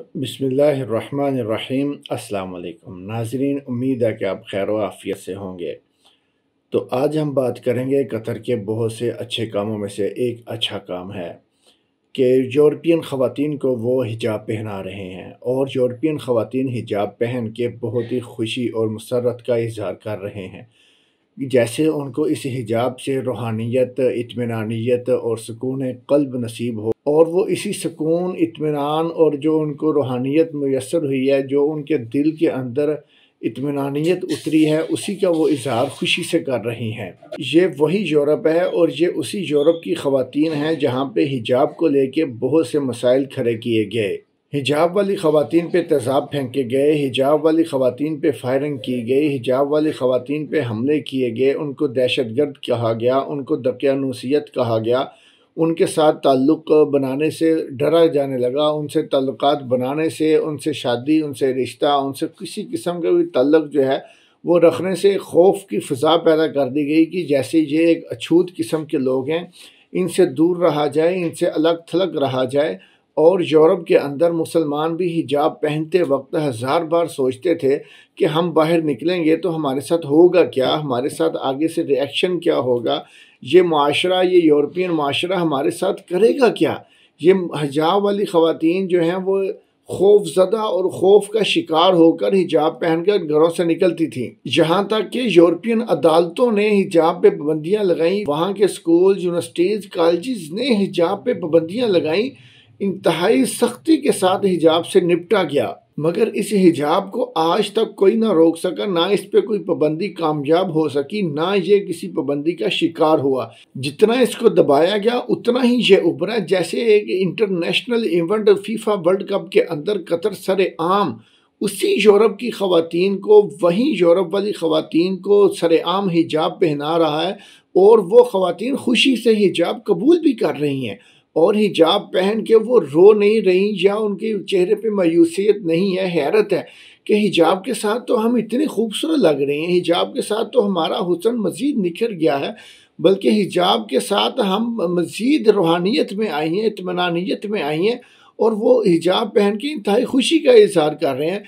बसमीम् अल्लाम नाजरीन उम्मीद है कि आप खैर आफियत से होंगे तो आज हम बात करेंगे कतर के बहुत से अच्छे कामों में से एक अच्छा काम है कि यूरोपियन ख़वान को वो हिजाब पहना रहे हैं और यूरोपियन ख़वान हिजाब पहन के बहुत ही खुशी और मसरत का इजहार कर रहे हैं जैसे उनको इस हिजाब से रूहानियत इतमानियत और सुकून कल्ब नसीब हो और वो इसी सुकून इतमान और जो उनको रूहानियत मैसर हुई है जो उनके दिल के अंदर इतमानियत उतरी है उसी का वो इजहार खुशी से कर रही हैं ये वही यूरोप है और ये उसी यूरोप की खातन हैं जहाँ पर हिजाब को लेके बहुत से मसाइल खड़े किए गए हिजाब वाली ख़वातीन पे तेज़ाब फेंके गए हिजाब वाली ख़वातीन पे फायरिंग की गई हिजाब वाली ख़वातीन पे हमले किए गए उनको दहशत गर्द कहा गया उनको दकियानूसीत कहा गया उनके साथ ताल्लुक़ बनाने से डरा जाने लगा उनसे ताल्लुक बनाने से उनसे शादी उनसे रिश्ता उनसे किसी किस्म का भी तल्लक जो है वो रखने से खौफ की फ़ा पैदा कर दी गई कि जैसे ये एक अछूत किस्म के लोग हैं इनसे दूर रहा जाए इनसे अलग थलग रहा जाए और यूरोप के अंदर मुसलमान भी हिजाब पहनते वक्त हज़ार बार सोचते थे कि हम बाहर निकलेंगे तो हमारे साथ होगा क्या हमारे साथ आगे से रिएक्शन क्या होगा ये माशरा ये यूरोपियन माशरा हमारे साथ करेगा क्या ये हिजाब वाली ख़वातीन जो हैं वो खौफजदा और खौफ का शिकार होकर हिजाब पहनकर घरों से निकलती थी जहाँ तक कि यूरोपियन अदालतों ने हिजाब पे पाबंदियाँ लगाई वहाँ के स्कूल यूनिवर्सिटीज़ कॉलेज ने हिजाब पे पाबंदियाँ लगाई इंतहाई सख्ती के साथ हिजाब से निपटा गया मगर इस हिजाब को आज तक कोई ना रोक सका ना इस पे कोई पाबंदी कामयाब हो सकी ना ये किसी पाबंदी का शिकार हुआ जितना इसको दबाया गया उतना ही ये उभरा जैसे एक international event FIFA world cup के अंदर कतर सर आम उसी यूरोप की खातन को वही यूरोप वाली खातन को सरेआम हिजाब पहना रहा है और वो खातन खुशी से हिजाब कबूल भी कर रही हैं और हिजाब पहन के वो रो नहीं रही या उनके चेहरे पे मायूसीत नहीं है हैरत है कि हिजाब के साथ तो हम इतने खूबसूरत लग रहे हैं हिजाब के साथ तो हमारा हुसन मज़ीद निखर गया है बल्कि हिजाब के साथ हम मज़ीद रूहानियत में आई हैं इतमानियत में आई हैं और वो हिजाब पहन के इंतहाई खुशी का इजहार कर रहे हैं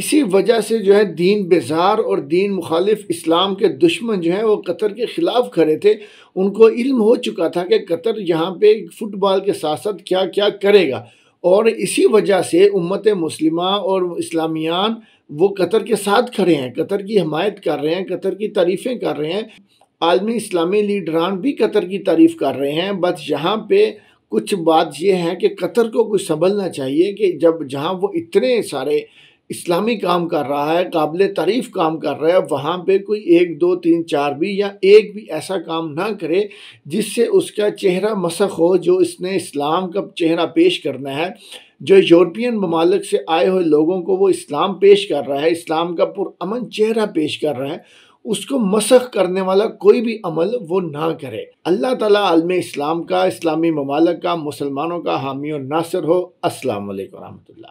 इसी वजह से जो है दीन बेजार और दीन मुखालिफ इस्लाम के दुश्मन जो हैं वो कतर के ख़िलाफ़ खड़े थे उनको इल्म हो चुका था कि कतर यहाँ पे फ़ुटबॉल के साथ साथ क्या क्या करेगा और इसी वजह से उम्मत मुस्लिमा और इस्लामियान वो कतर के साथ खड़े हैं कतर की हमायत कर रहे हैं कतर की तारीफ़ें कर रहे हैं आलमी इस्लामी लीडरान भी कतर की तारीफ़ कर रहे हैं बस यहाँ पे कुछ बात यह है कि कतर को कुछ संभलना चाहिए कि जब जहाँ वो इतने सारे इस्लामी काम कर रहा है काबिल तारीफ काम कर रहा है वहाँ पे कोई एक दो तीन चार भी या एक भी ऐसा काम ना करे जिससे उसका चेहरा मसख हो जो इसने इस्लाम का चेहरा पेश करना है जो यूरोपियन ममालक से आए हुए लोगों को वो इस्लाम पेश कर रहा है इस्लाम का पुरान चेहरा पेश कर रहा है उसको मसख करने वाला कोई भी अमल वो ना करे अल्लाह ताला आलम इस्लाम का इस्लामी ममालक का मुसलमानों का हामी और नासर हो असलकम वरहमल